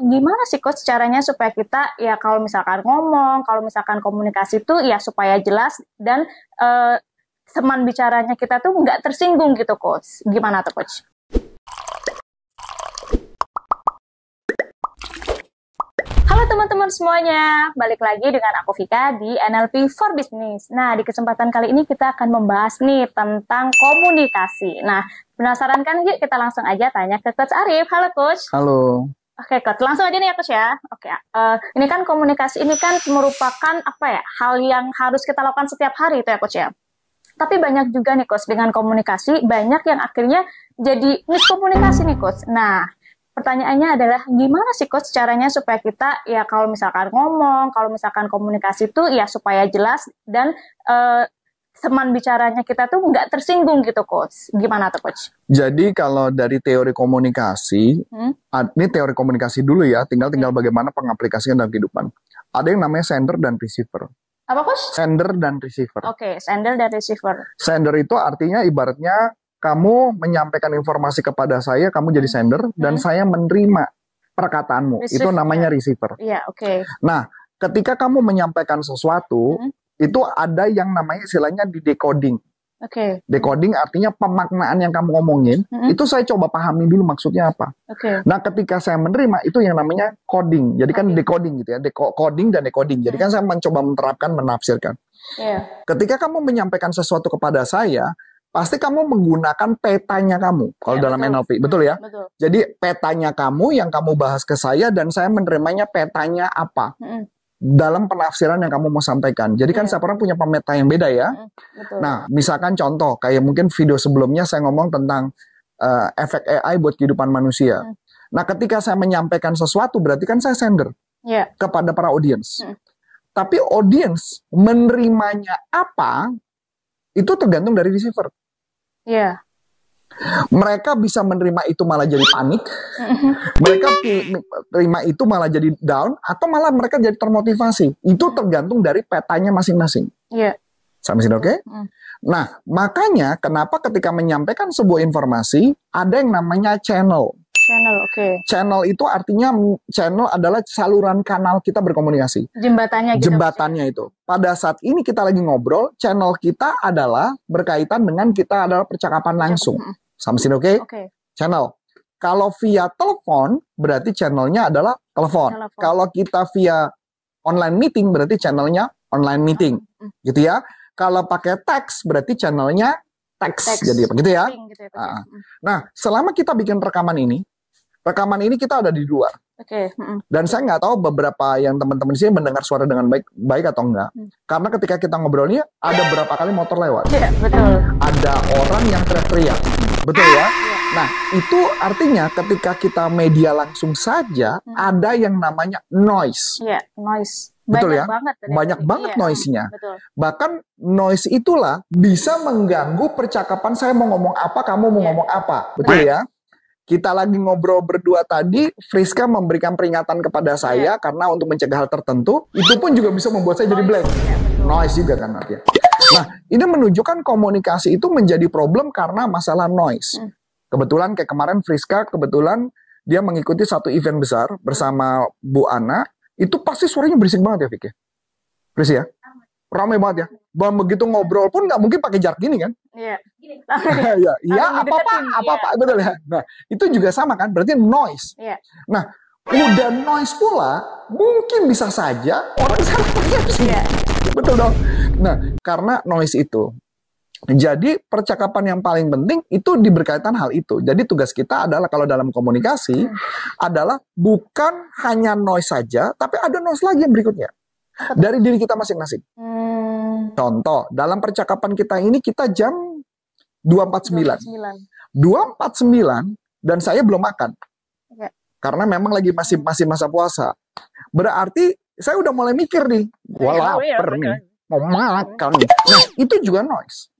Gimana sih coach caranya supaya kita ya kalau misalkan ngomong, kalau misalkan komunikasi itu ya supaya jelas dan uh, teman bicaranya kita tuh nggak tersinggung gitu coach. Gimana tuh coach? Halo teman-teman semuanya, balik lagi dengan aku Vika di NLP for Business. Nah, di kesempatan kali ini kita akan membahas nih tentang komunikasi. Nah, penasaran kan? Yuk kita langsung aja tanya ke Coach Arif. Halo Coach. Halo. Oke, okay, Langsung aja nih ya, Coach ya. Oke, okay. Ya. uh, eh, ini kan komunikasi ini kan merupakan apa ya, hal yang harus kita lakukan setiap hari itu ya, Coach ya. Tapi banyak juga nih, Coach, dengan komunikasi, banyak yang akhirnya jadi miskomunikasi nih, Coach. Nah, pertanyaannya adalah gimana sih, Coach, caranya supaya kita ya kalau misalkan ngomong, kalau misalkan komunikasi itu ya supaya jelas dan uh, teman bicaranya kita tuh nggak tersinggung gitu coach. Gimana tuh coach? Jadi kalau dari teori komunikasi, hmm? ini teori komunikasi dulu ya, tinggal tinggal hmm. bagaimana pengaplikasinya dalam kehidupan. Ada yang namanya sender dan receiver. Apa coach? Sender dan receiver. Oke, okay, sender dan receiver. Sender itu artinya ibaratnya kamu menyampaikan informasi kepada saya, kamu jadi hmm. sender dan hmm. saya menerima perkataanmu. Receiver. Itu namanya receiver. Iya, oke. Okay. Nah, ketika kamu menyampaikan sesuatu, hmm itu ada yang namanya istilahnya di decoding. Oke. Okay. Decoding artinya pemaknaan yang kamu ngomongin, mm-hmm. itu saya coba pahami dulu maksudnya apa. Oke. Okay. Nah, ketika saya menerima itu yang namanya coding. Jadi kan okay. decoding gitu ya, decoding dan decoding. Jadi kan mm-hmm. kan saya mencoba menerapkan, menafsirkan. Yeah. Ketika kamu menyampaikan sesuatu kepada saya, pasti kamu menggunakan petanya kamu kalau yeah, dalam betul. NLP betul ya betul. jadi petanya kamu yang kamu bahas ke saya dan saya menerimanya petanya apa hmm dalam penafsiran yang kamu mau sampaikan. Jadi kan yeah. setiap orang punya pemeta yang beda ya. Mm, Nah, misalkan contoh kayak mungkin video sebelumnya saya ngomong tentang uh, efek AI buat kehidupan manusia. Mm. Nah, ketika saya menyampaikan sesuatu berarti kan saya sender yeah. kepada para audiens. Mm. Tapi audiens menerimanya apa itu tergantung dari receiver. Iya. Yeah. Mereka bisa menerima itu malah jadi panik. Mm-hmm. Mereka menerima itu malah jadi down atau malah mereka jadi termotivasi. Itu tergantung dari petanya masing-masing. Iya. -masing. Yeah. sini oke? Okay? Mm. Nah, makanya kenapa ketika menyampaikan sebuah informasi ada yang namanya channel. Channel, oke. Okay. Channel itu artinya channel adalah saluran kanal kita berkomunikasi. Jembatannya gitu. Jembatannya itu. Pada saat ini kita lagi ngobrol, channel kita adalah berkaitan dengan kita adalah percakapan langsung. Mm. Samsin oke? Okay? Oke. Okay. Channel. Kalau via telepon berarti channelnya adalah telepon. telepon. Kalau kita via online meeting berarti channelnya online meeting. Mm -hmm. Gitu ya. Kalau pakai teks berarti channelnya teks. teks. Jadi apa gitu ya? Gitu ya ah, ah. Mm. nah, selama kita bikin rekaman ini, rekaman ini kita ada di luar. Oke. Dan saya nggak tahu beberapa yang teman-teman sini mendengar suara dengan baik baik atau enggak. Mm. Karena ketika kita ngobrolnya ada berapa kali motor lewat. Iya, yeah, betul. Ada orang yang teriak-teriak. Betul ya? Ah, iya. Nah, itu artinya ketika kita media langsung saja hmm. ada yang namanya noise. Iya, noise. Betul ya? Banget, banyak banget iya, noise-nya. Betul. Bahkan noise itulah bisa mengganggu percakapan saya mau ngomong apa, kamu mau yeah. ngomong apa. Betul nah, ya? kita lagi ngobrol berdua tadi, Friska memberikan peringatan kepada saya iya. karena untuk mencegah hal tertentu, itu pun juga bisa membuat saya jadi blank. noise juga kan artinya. Kan, nah, ini menunjukkan komunikasi itu menjadi problem karena masalah noise. Hmm. Kebetulan kayak kemarin Friska kebetulan dia mengikuti satu event besar bersama Bu Ana, itu pasti suaranya berisik banget ya Vicky. Berisik ya? Ramai banget ya. Bahwa begitu ngobrol pun nggak mungkin pakai jarak gini kan? Iya. iya. Iya, iya apa-apa, iya. apa-apa, betul ya. Nah, itu juga sama kan, berarti noise. Iya. Nah, udah noise pula, mungkin bisa saja orang salah persepsi. Iya. Betul dong. Nah, karena noise itu jadi percakapan yang paling penting itu diberkaitan hal itu. Jadi tugas kita adalah kalau dalam komunikasi hmm. adalah bukan hanya noise saja, tapi ada noise lagi yang berikutnya dari diri kita masing-masing. Hmm. Contoh, dalam percakapan kita ini kita jam 2.49. 2.49 dan saya belum makan. Ya. Karena memang lagi masih masih masa puasa. Berarti saya udah mulai mikir nih, wah ya, lapar ya, nih, mau makan nih. Iya. Nah, itu juga noise.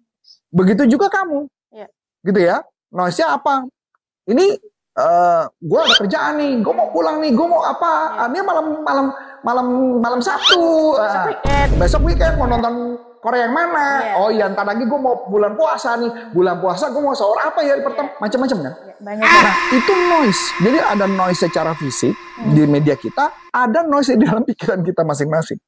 Begitu juga kamu. Ya. Gitu ya. Noise-nya apa? Ini uh, eh, gue ada kerjaan nih, gue mau pulang nih, gue mau apa? Ya. Ini malam malam malam malam satu, Besok ah, weekend. Besok weekend mau nonton Korea yang mana? Yeah. Oh iya, ntar lagi gue mau bulan puasa nih. Bulan puasa gue mau sahur apa ya? Iya. Pertama, macam-macam kan? Yeah, banyak. Nah, itu noise. Jadi ada noise secara fisik hmm. di media kita, ada noise di dalam pikiran kita masing-masing.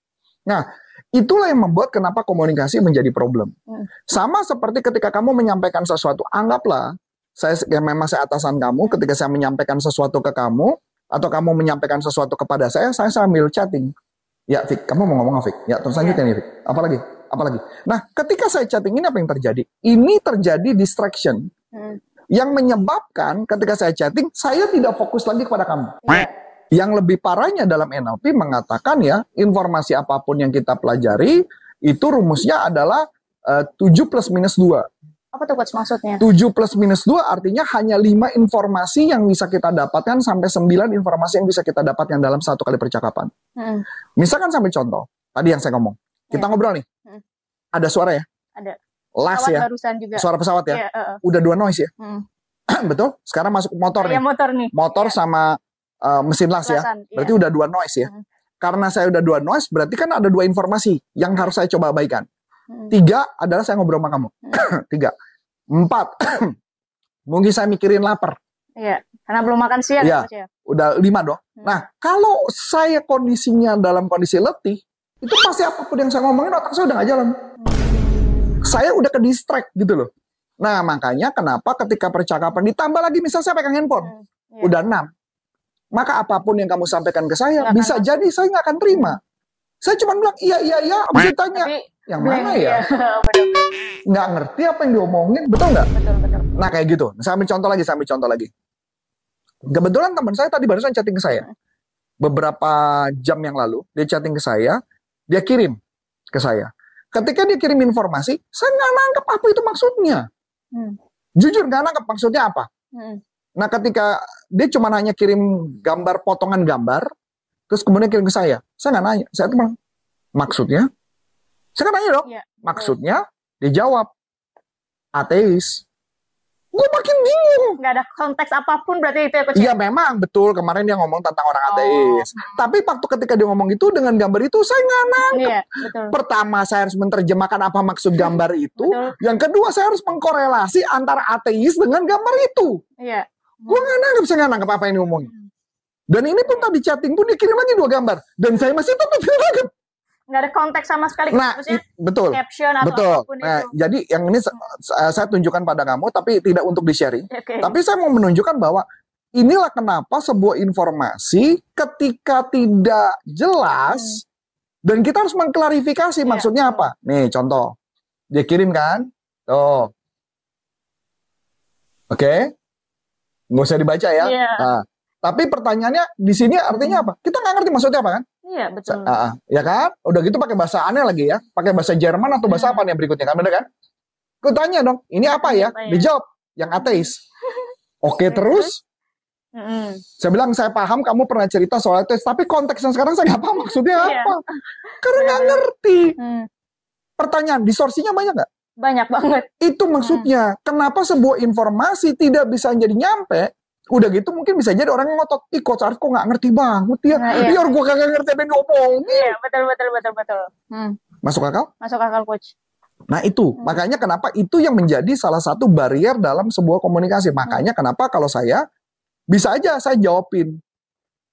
Nah, itulah yang membuat kenapa komunikasi menjadi problem. Hmm. Sama seperti ketika kamu menyampaikan sesuatu, anggaplah saya yang memang saya atasan kamu, ketika saya menyampaikan sesuatu ke kamu, atau kamu menyampaikan sesuatu kepada saya, saya sambil chatting. Ya, Fik, kamu mau ngomong apa, Fik? Ya, terus lanjutkan ya. Fik. Apalagi? Apalagi? Nah, ketika saya chatting ini apa yang terjadi? Ini terjadi distraction. Hmm. Yang menyebabkan ketika saya chatting, saya tidak fokus lagi kepada kamu. Ya. Yang lebih parahnya dalam NLP mengatakan ya, informasi apapun yang kita pelajari, itu rumusnya adalah eh, uh, 7 plus minus 2. Apa tuh coach maksudnya? 7 plus minus 2 artinya hanya 5 informasi yang bisa kita dapatkan sampai 9 informasi yang bisa kita dapatkan dalam satu kali percakapan. Hmm. Misalkan sampai contoh, tadi yang saya ngomong. Kita yeah. ngobrol nih. Hmm. Ada suara ya? Ada. Las ya. barusan juga. Suara pesawat ya. Yeah, iya, uh, uh. Udah dua noise ya. Hmm. Betul? Sekarang masuk motor yeah, nih. motor nih. Motor yeah. sama uh, mesin las ya. Berarti yeah. udah dua noise ya. Hmm. Karena saya udah dua noise, berarti kan ada dua informasi yang harus saya coba abaikan. Hmm. Tiga adalah saya ngobrol sama kamu. Hmm. Tiga. Empat. Mungkin saya mikirin lapar. Iya, karena belum makan siang. Iya, ya, ya, udah lima dong. Hmm. Nah, kalau saya kondisinya dalam kondisi letih, itu pasti apapun yang saya ngomongin otak saya udah gak jalan. Hmm. Saya udah ke distract gitu loh. Nah, makanya kenapa ketika percakapan ditambah lagi misalnya saya pegang handphone, hmm. ya. udah enam. Maka apapun yang kamu sampaikan ke saya, gak bisa kan. jadi saya nggak akan terima. Saya cuma bilang iya iya iya, abis ditanya yang mana ya? Iya. nggak ngerti apa yang diomongin, betul nggak? Betul, betul. Nah kayak gitu. Saya ambil contoh lagi, saya ambil contoh lagi. Kebetulan teman saya tadi barusan chatting ke saya. Hmm. Beberapa jam yang lalu, dia chatting ke saya, dia kirim ke saya. Ketika dia kirim informasi, saya nggak nangkep apa itu maksudnya. Hmm. Jujur nggak nangkep maksudnya apa. Hmm. Nah ketika dia cuma hanya kirim gambar, potongan gambar, terus kemudian kirim ke saya, saya nggak nanya. Saya cuma maksudnya saya kan nanya dong, ya, maksudnya dijawab ateis. Gue makin bingung. Gak ada konteks apapun berarti itu ya, ya Iya memang, betul. Kemarin dia ngomong tentang orang oh, ateis. Oh. Tapi waktu ketika dia ngomong itu dengan gambar itu saya nggak nangkep. Iya, Pertama saya harus menerjemahkan apa maksud gambar itu. Betul. Yang kedua saya harus mengkorelasi antara ateis dengan gambar itu. Iya. Gue nggak nangkep, saya nggak nangkep apa yang ngomong. Hmm. Dan ini pun tadi chatting pun dikirim lagi dua gambar. Dan saya masih tetap nangkep nggak ada konteks sama sekali. Nah, Maksudnya, betul. Caption atau betul. Nah, itu. jadi yang ini hmm. saya tunjukkan pada kamu, tapi tidak untuk di sharing. Okay. Tapi saya mau menunjukkan bahwa inilah kenapa sebuah informasi ketika tidak jelas hmm. dan kita harus mengklarifikasi yeah. maksudnya apa. Nih contoh, dia kirim kan, tuh, oke, okay. nggak usah dibaca ya. Yeah. Nah, tapi pertanyaannya di sini artinya hmm. apa? Kita nggak ngerti maksudnya apa kan? Iya betul. Uh, ya kan? Udah gitu pakai bahasa aneh lagi ya. Pakai bahasa Jerman atau bahasa iya. apa nih berikutnya kan? Bener kan? Gue tanya dong, ini apa ya? Apa ya? Dijawab, yang ateis. Oke terus? Mm. Saya bilang saya paham kamu pernah cerita soal ateis, tapi konteksnya sekarang saya nggak paham maksudnya iya. apa. Karena nggak ngerti. Mm. Pertanyaan distorsinya banyak nggak? Banyak banget. Itu maksudnya, mm. kenapa sebuah informasi tidak bisa jadi nyampe udah gitu mungkin bisa jadi orang ngotot ih coach Arif kok nggak ngerti banget ya nah, iya. biar gue kagak ngerti apa yang diomongin iya betul betul betul betul hmm. masuk akal masuk akal coach nah itu hmm. makanya kenapa itu yang menjadi salah satu barrier dalam sebuah komunikasi hmm. makanya hmm. kenapa kalau saya bisa aja saya jawabin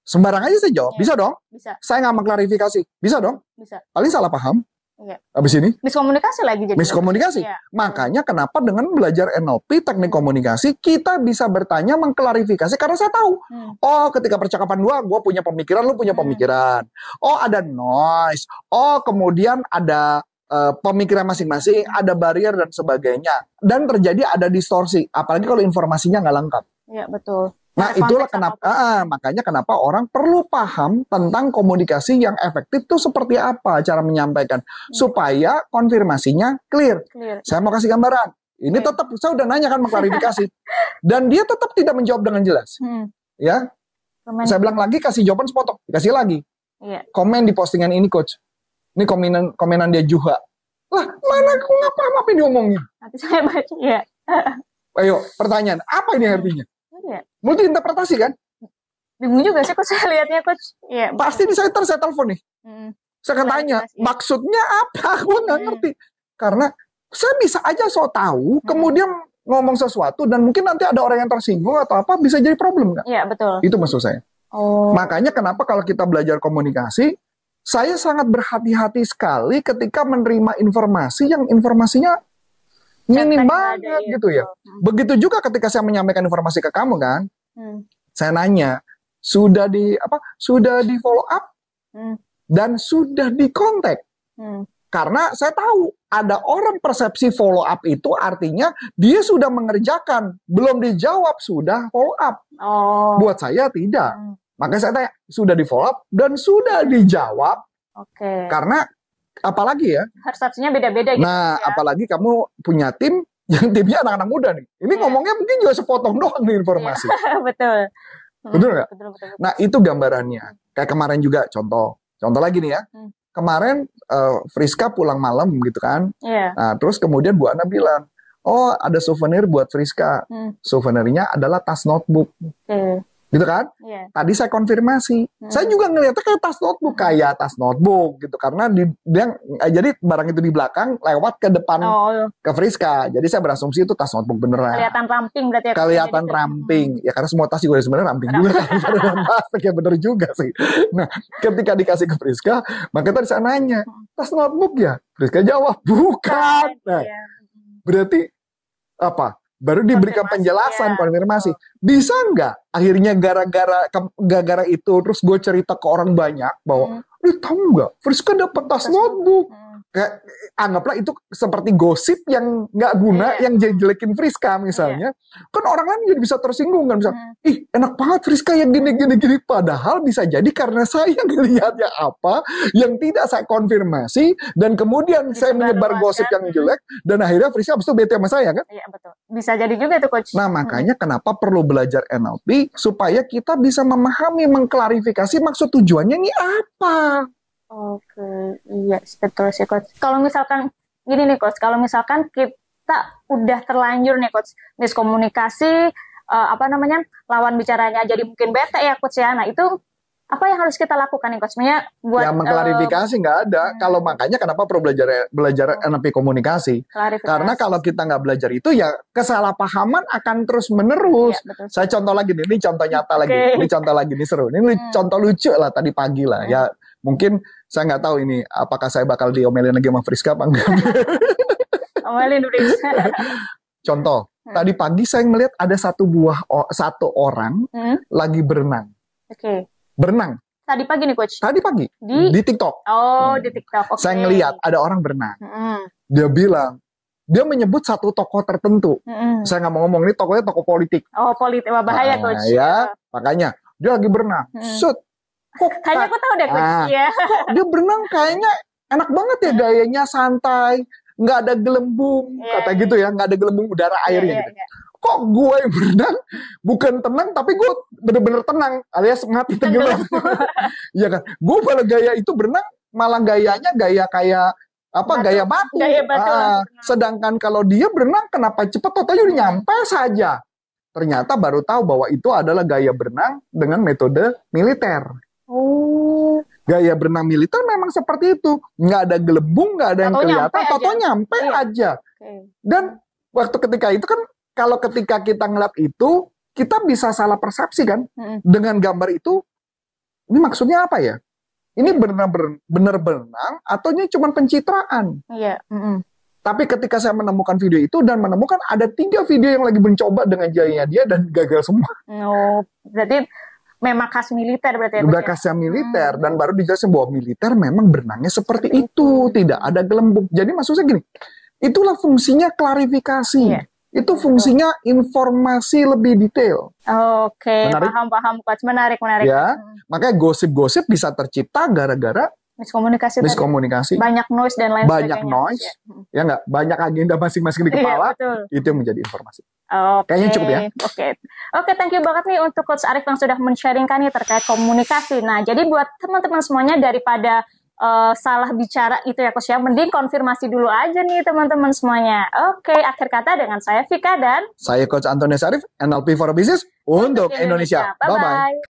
sembarang aja saya jawab yeah. bisa dong bisa saya nggak mengklarifikasi bisa dong bisa paling salah paham Iya. Habis ini? Miskomunikasi lagi jadi. Miskomunikasi. Ya. Makanya kenapa dengan belajar NLP, teknik komunikasi, kita bisa bertanya, mengklarifikasi karena saya tahu. Hmm. Oh, ketika percakapan dua, gue punya pemikiran, lu punya hmm. pemikiran. Oh, ada noise. Oh, kemudian ada uh, pemikiran masing-masing, hmm. ada barrier dan sebagainya. Dan terjadi ada distorsi, apalagi kalau informasinya nggak lengkap. Iya, betul. Nah, itulah kenapa ah, makanya kenapa orang perlu paham tentang komunikasi yang efektif itu seperti apa cara menyampaikan hmm. supaya konfirmasinya clear. clear. Saya mau kasih gambaran. Ini okay. tetap saya udah nanya kan mengklarifikasi dan dia tetap tidak menjawab dengan jelas. Hmm. Ya. Komen. Saya bilang lagi kasih jawaban sepotong, kasih lagi. Yeah. Komen di postingan ini coach. Ini komenan komenan dia juga. Lah, mana aku ngapa paham apa yang Nanti saya baca ya. Ayo, pertanyaan, apa ini artinya? ya? multi interpretasi kan bingung juga sih kok saya lihatnya coach ya pasti di saya saya telepon nih hmm. saya akan tanya pasti. Iya. maksudnya apa aku nggak hmm. ngerti karena saya bisa aja so tahu hmm. kemudian ngomong sesuatu dan mungkin nanti ada orang yang tersinggung atau apa bisa jadi problem kan Iya betul itu maksud saya oh. makanya kenapa kalau kita belajar komunikasi saya sangat berhati-hati sekali ketika menerima informasi yang informasinya minim banget gitu ya. Hmm. Begitu juga ketika saya menyampaikan informasi ke kamu kan, hmm. saya nanya sudah di apa sudah di follow up hmm. dan sudah di kontak. Hmm. Karena saya tahu ada orang persepsi follow up itu artinya dia sudah mengerjakan, belum dijawab sudah follow up. Oh. Buat saya tidak. Hmm. Makanya saya tanya sudah di follow up dan sudah dijawab. Oke. Okay. Karena apalagi ya persepsinya beda-beda gitu nah ya. apalagi kamu punya tim yang timnya anak-anak muda nih ini yeah. ngomongnya mungkin juga sepotong doang nih informasi yeah. Iya, hmm, betul betul nggak nah itu gambarannya kayak kemarin juga contoh contoh lagi nih ya hmm. kemarin uh, Friska pulang malam gitu kan yeah. nah terus kemudian Bu Ana bilang oh ada souvenir buat Friska hmm. souvenirnya adalah tas notebook hmm gitu kan? Yeah. Tadi saya konfirmasi, hmm. saya juga ngelihatnya kayak tas notebook, hmm. kayak tas notebook gitu karena di, dia jadi barang itu di belakang lewat ke depan oh. ke Friska, jadi saya berasumsi itu tas notebook beneran. Kelihatan ramping berarti ya? Kelihatan ramping, ya karena semua tas juga sebenarnya ramping juga, tapi ya bener juga sih. Nah, ketika dikasih ke Friska, maka tadi saya nanya, hmm. tas notebook ya? Friska jawab bukan. Nah, iya. berarti apa? baru diberikan penjelasan iya. konfirmasi bisa nggak akhirnya gara-gara gara-gara itu terus gue cerita ke orang banyak bahwa hmm. Eh, tahu nggak Friska dapat tas notebook hmm anggaplah itu seperti gosip yang nggak guna yeah. yang jadi jelekin Friska misalnya yeah. kan orang lain jadi bisa tersinggung kan bisa mm. ih enak banget Friska yang gini gini gini padahal bisa jadi karena saya ngelihatnya apa yang tidak saya konfirmasi dan kemudian bisa saya menyebar gosip kan. yang hmm. jelek dan akhirnya Friska abis itu bete sama saya kan iya yeah, betul bisa jadi juga tuh coach nah hmm. makanya hmm. kenapa perlu belajar NLP supaya kita bisa memahami mengklarifikasi maksud tujuannya ini apa juga betul sih ya, coach. Kalau misalkan gini nih coach, kalau misalkan kita udah terlanjur nih coach miskomunikasi uh, apa namanya lawan bicaranya jadi mungkin bete ya coach ya. Nah itu apa yang harus kita lakukan nih coach? Maksudnya buat yang mengklarifikasi eh, nggak uh, ada. Hmm. Kalau makanya kenapa perlu belajar belajar oh. Hmm. NLP komunikasi? Karena kalau kita nggak belajar itu ya kesalahpahaman akan terus menerus. Iya, Saya contoh lagi nih, ini contoh nyata okay. lagi, ini contoh lagi nih seru. Ini hmm. contoh lucu lah tadi pagi lah hmm. ya Mungkin saya nggak tahu ini apakah saya bakal diomelin lagi sama Friska apa enggak. Omelin Friska. Contoh, hmm. tadi pagi saya melihat ada satu buah satu orang hmm? lagi berenang. Oke. Okay. Berenang. Tadi pagi nih coach. Tadi pagi di, di TikTok. Oh, hmm. di TikTok. Okay. Saya ngelihat ada orang berenang. Hmm. Dia bilang dia menyebut satu tokoh tertentu. hmm Saya nggak mau ngomong ini tokohnya tokoh politik. Oh politik, bahaya nah, coach. Ya, makanya dia lagi berenang. Mm-hmm. Shoot, kok kayaknya aku tahu deh ya. kok dia berenang kayaknya enak banget ya iya. gayanya santai, nggak ada gelembung yeah. kata gitu iya. ya, nggak ada gelembung udara iya, airnya yeah, gitu. Yeah. Kok gue yang berenang bukan tenang tapi gue bener-bener tenang alias mati tenggelam. ya kan? Gue pada gaya itu berenang malah gayanya gaya kayak apa batu, gaya batu. Gaya batu ah, ah. ah. sedangkan kalau dia berenang kenapa cepet totalnya udah nyampe saja. Ternyata baru tahu bahwa itu adalah gaya berenang dengan metode militer. Oh. Gaya berenang militer memang seperti itu. Nggak ada gelembung, nggak ada yang Tato kelihatan. Nyampe iya. aja. nyampe aja. Okay. Dan waktu ketika itu kan, kalau ketika kita ngeliat itu, kita bisa salah persepsi kan. Mm -hmm. Dengan gambar itu, ini maksudnya apa ya? Ini benar-benar berenang atau ini cuma pencitraan? Iya. Yeah. Mm -hmm. Tapi ketika saya menemukan video itu dan menemukan ada tiga video yang lagi mencoba dengan jayanya dia dan gagal semua. Oh, berarti memang khas militer berarti ya udah ya? khasnya militer hmm. dan baru dijelasin bahwa militer memang berenangnya seperti hmm. itu tidak ada gelembung jadi maksudnya gini itulah fungsinya klarifikasi yeah. itu fungsinya informasi lebih detail oke okay, paham paham coach menarik menarik ya hmm. makanya gosip-gosip bisa tercipta gara-gara miskomunikasi miskomunikasi tadi. banyak noise dan lain banyak sebagainya. noise iya. hmm. ya nggak banyak agenda masing-masing di iya, kepala iya, itu yang menjadi informasi okay. kayaknya cukup ya oke okay. oke okay, thank you banget nih untuk coach Arif yang sudah men nih terkait komunikasi nah jadi buat teman-teman semuanya daripada uh, salah bicara itu ya coach ya mending konfirmasi dulu aja nih teman-teman semuanya oke okay, akhir kata dengan saya Vika dan saya coach Antonius Arif NLP for Business untuk, untuk Indonesia, Indonesia. bye, -bye.